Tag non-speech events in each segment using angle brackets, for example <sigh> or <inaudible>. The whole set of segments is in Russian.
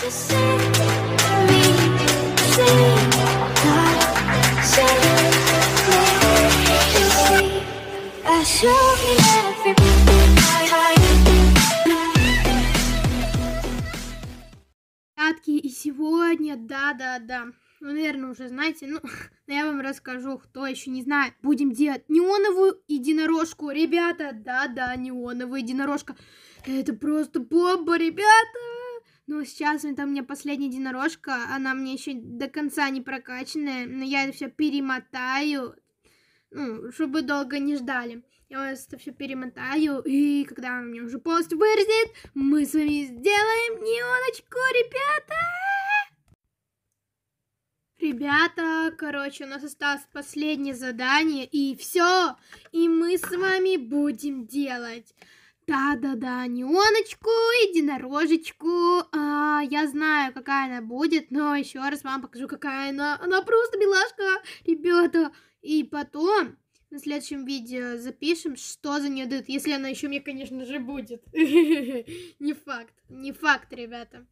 И сегодня, да-да-да, ну, наверное, уже знаете, ну, <laughs> я вам расскажу, кто еще не знает. Будем делать неоновую единорожку, ребята, да-да, неоновая единорожка. Это просто бомба, ребята! Ну, сейчас это у меня последняя единорожка, она мне еще до конца не прокачанная, но я это все перемотаю, ну, чтобы долго не ждали. Я это все перемотаю, и когда у меня уже полностью вырастет, мы с вами сделаем неоночку, ребята! Ребята, короче, у нас осталось последнее задание, и все, и мы с вами будем делать. Да-да-да, Неоночку, единорожечку. А, я знаю, какая она будет, но еще раз вам покажу, какая она. Она просто милашка, ребята. И потом на следующем видео запишем, что за нее дают. Если она еще мне, конечно же, будет. <laughs> Не факт, не факт, ребята.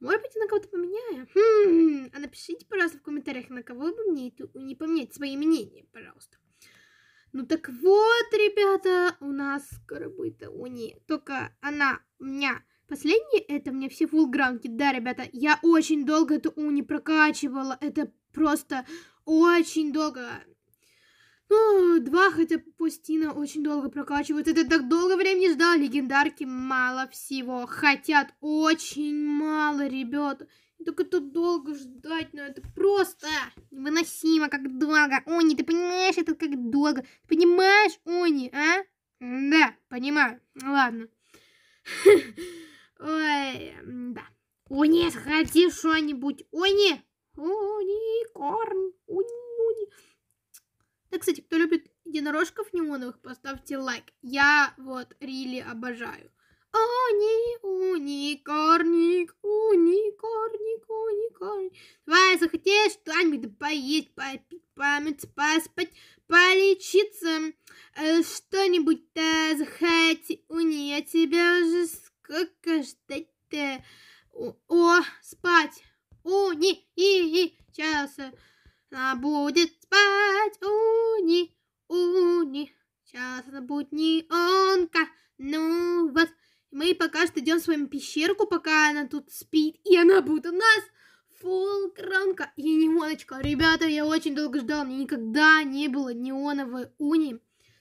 Может быть, я на кого-то поменяю? Хм, а напишите, пожалуйста, в комментариях, на кого бы мне не поменять свои мнения, пожалуйста. Ну так вот, ребята, у нас скоро будет уни. Только она у меня последняя, это мне все фулграмки. Да, ребята, я очень долго эту уни прокачивала. Это просто очень долго. Ну, два, хотя Пустина очень долго прокачивают. Это так долго времени ждал. Легендарки мало всего. Хотят очень мало, ребята. Так это долго ждать, но это просто невыносимо, как долго. Они, ты понимаешь, это как долго. Ты понимаешь, Они, а? Да, понимаю. Ну ладно. <laughs> Ой, да. Они, сходи что-нибудь. Они! Уникорн. Уни, Да, кстати, кто любит единорожков неоновых, поставьте лайк. Я вот Рили really обожаю. Они, уникорник, уникорник, уникорник. Давай захотели что-нибудь поесть, попить, помыть, поспать, полечиться. Э, что-нибудь-то захоти. уни, я тебя уже сколько ждать-то. О, спать. Уни, и, и, сейчас она будет спать. Уни, уни, сейчас она будет не онка. Ну вот. Мы пока что идем с вами в пещерку, пока она тут спит, и она будет у нас фулкранка и неоночка. Ребята, я очень долго ждал, мне никогда не было неоновой уни.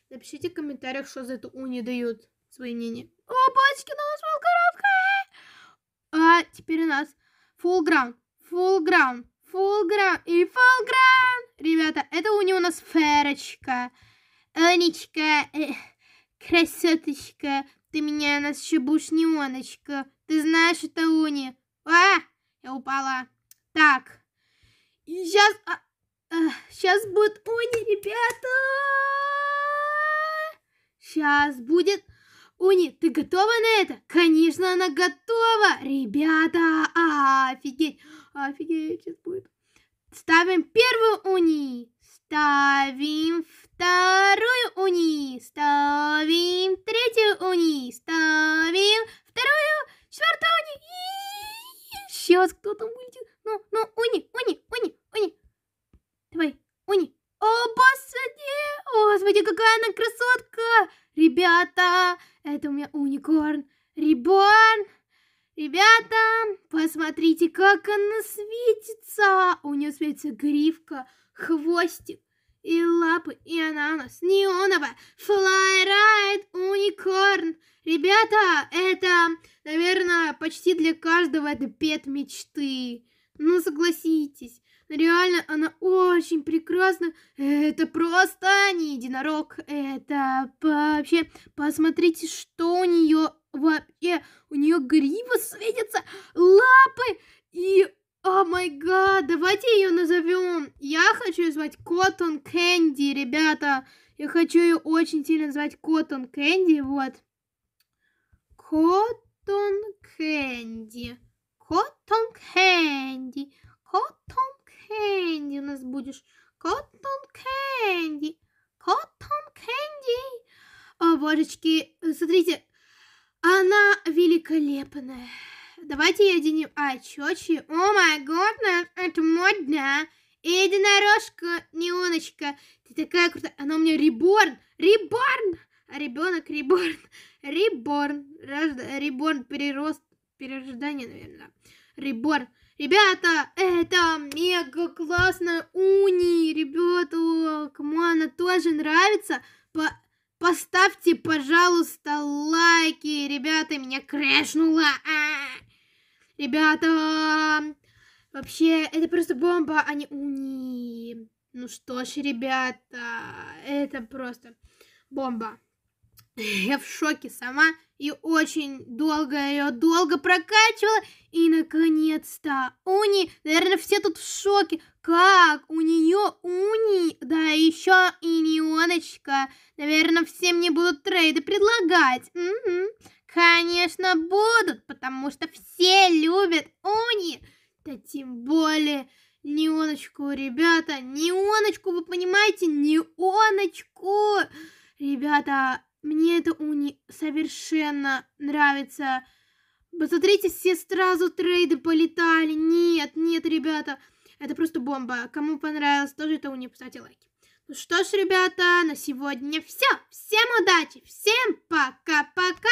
Напишите в комментариях, что за эту уни дают свои мнения. О, бачки, у нас фулкранка! А теперь у нас фулграунд, фулграунд, фулграунд и фулграунд. Ребята, это уни у нас ферочка, Анечка, э, красоточка, ты меня насчебушь, Неоночка. Ты знаешь это, Уни. А! Я упала. Так. Сейчас... сейчас а, а, будет Уни, ребята! Сейчас будет... Уни, ты готова на это? Конечно, она готова! Ребята, офигеть! Офигеть, сейчас будет. Ставим первую Уни! Ставим вторую уни, ставим третью уни, ставим вторую, четвертую уни. сейчас кто там будет? Ну, ну, уни, уни, уни, уни. Давай, уни. О, господи, о, господи, какая она красотка. Ребята, это у меня уникорн. Реборн. Ребята, посмотрите, как она светится. У нее светится гривка, хвостик и лапы, и ананас, неоновая, флайрайд, уникорн. Ребята, это, наверное, почти для каждого это пет мечты. Ну, согласитесь, реально она очень прекрасна. Это просто не единорог. Это вообще, посмотрите, что у нее вообще. У нее грива светится, лапы и о май гад, давайте ее назовем. Я хочу ее звать Cotton Candy, ребята. Я хочу ее очень сильно звать Cotton Candy, вот. Cotton Candy. Cotton Candy. Cotton Candy у нас будешь. Cotton Candy. Cotton Candy. О, божечки, смотрите. Она великолепная. Давайте единим... А, чёчи. О май год, это модно. И единорожка, неоночка. Ты такая крутая. Она у меня реборн. Реборн! А ребенок реборн. Реборн. Рожда... Реборн перерост. Перерождание, наверное. Реборн. Ребята, это мега классная уни. Ребята, кому она тоже нравится, по поставьте, пожалуйста, лайки. Ребята, меня крэшнуло. Ребята, вообще, это просто бомба, а не уни. Ну что ж, ребята, это просто бомба. <laughs> Я в шоке сама и очень долго ее долго прокачивала. И наконец-то Уни, наверное, все тут в шоке. Как? У нее Уни, да еще и Неоночка. Наверное, всем не будут трейды предлагать. Угу. Конечно, будут, потому что все любят уни. Да тем более неоночку, ребята, неоночку, вы понимаете, неоночку. Ребята, мне это уни совершенно нравится. Посмотрите, все сразу трейды полетали. Нет, нет, ребята, это просто бомба. Кому понравилось, тоже это уни, поставьте лайки. Ну что ж, ребята, на сегодня все. Всем удачи, всем пока-пока!